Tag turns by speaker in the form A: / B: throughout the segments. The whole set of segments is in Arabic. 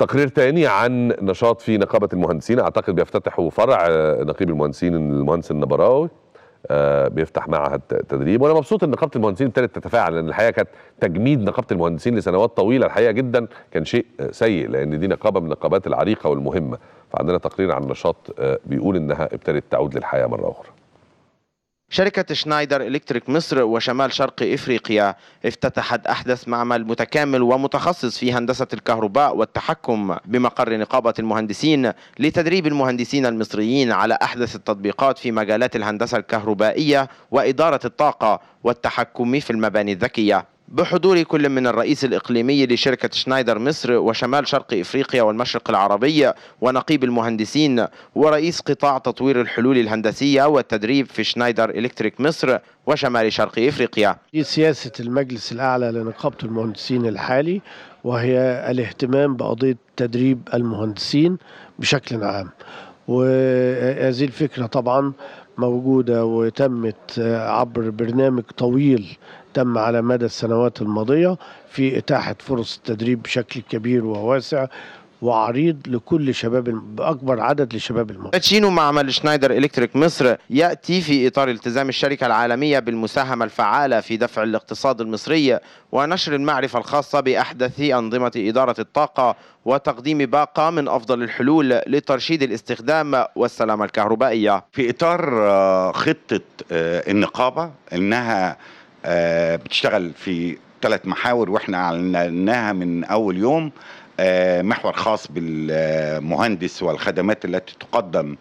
A: تقرير تاني عن نشاط في نقابة المهندسين أعتقد بيفتتحوا فرع آه، نقيب المهندسين المهندس النبراوي آه، بيفتح معهد تدريب وانا مبسوط ان نقابه المهندسين ابتدت تتفاعل لان الحقيقه كانت تجميد نقابه المهندسين لسنوات طويله الحقيقه جدا كان شيء آه، سيء لان دي نقابه من النقابات العريقه والمهمه فعندنا تقرير عن نشاط بيقول انها ابتدت تعود للحياه مره اخرى
B: شركة شنايدر إلكتريك مصر وشمال شرق إفريقيا افتتحت أحدث معمل متكامل ومتخصص في هندسة الكهرباء والتحكم بمقر نقابة المهندسين لتدريب المهندسين المصريين على أحدث التطبيقات في مجالات الهندسة الكهربائية وإدارة الطاقة والتحكم في المباني الذكية بحضور كل من الرئيس الإقليمي لشركة شنايدر مصر وشمال شرق إفريقيا والمشرق العربي ونقيب المهندسين ورئيس قطاع تطوير الحلول الهندسية والتدريب في شنايدر إلكتريك مصر وشمال شرق إفريقيا
C: دي سياسة المجلس الأعلى لنقابة المهندسين الحالي وهي الاهتمام بقضية تدريب المهندسين بشكل عام وهذه الفكرة طبعا موجودة وتمت آه، عبر برنامج طويل تم على مدى السنوات الماضية في إتاحة فرص التدريب بشكل كبير وواسع وعريض لكل شباب باكبر عدد لشباب المصري.
B: باتشينو مع عمل شنايدر الكتريك مصر ياتي في اطار التزام الشركه العالميه بالمساهمه الفعاله في دفع الاقتصاد المصري ونشر المعرفه الخاصه باحدث انظمه اداره الطاقه وتقديم باقه من افضل الحلول لترشيد الاستخدام والسلامه الكهربائيه.
D: في اطار آه، خطه آه، النقابه انها آه، بتشتغل في ثلاث محاور واحنا اعلناها من اول يوم آه، محور خاص بالمهندس والخدمات التي تقدم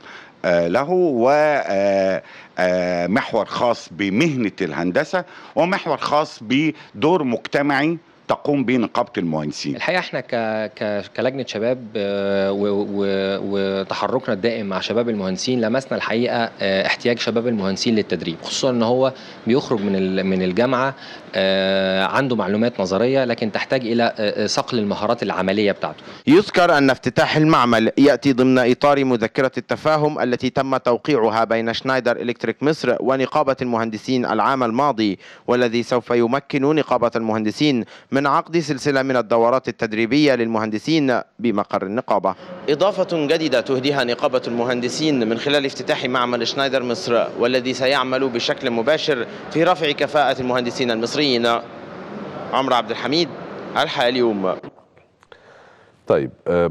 D: آه، له ومحور آه، خاص بمهنة الهندسة ومحور خاص بدور مجتمعي تقوم بنقابه المهندسين
E: الحقيقه احنا ك... ك... كلجنه شباب آه، و... و... وتحركنا الدائم مع شباب المهندسين لمسنا الحقيقه آه، احتياج شباب المهندسين للتدريب خصوصا ان هو بيخرج من ال... من الجامعه آه، عنده معلومات نظريه لكن تحتاج الى صقل المهارات العمليه بتاعته
B: يذكر ان افتتاح المعمل ياتي ضمن اطار مذكره التفاهم التي تم توقيعها بين شنايدر الكتريك مصر ونقابه المهندسين العام الماضي والذي سوف يمكن نقابه المهندسين من من عقد سلسلة من الدورات التدريبية للمهندسين بمقر النقابة إضافة جديدة تهديها نقابة المهندسين من خلال افتتاح معمل شنايدر مصر والذي سيعمل بشكل مباشر في رفع كفاءة المهندسين المصريين عمر عبد الحميد الحال اليوم
A: طيب آه،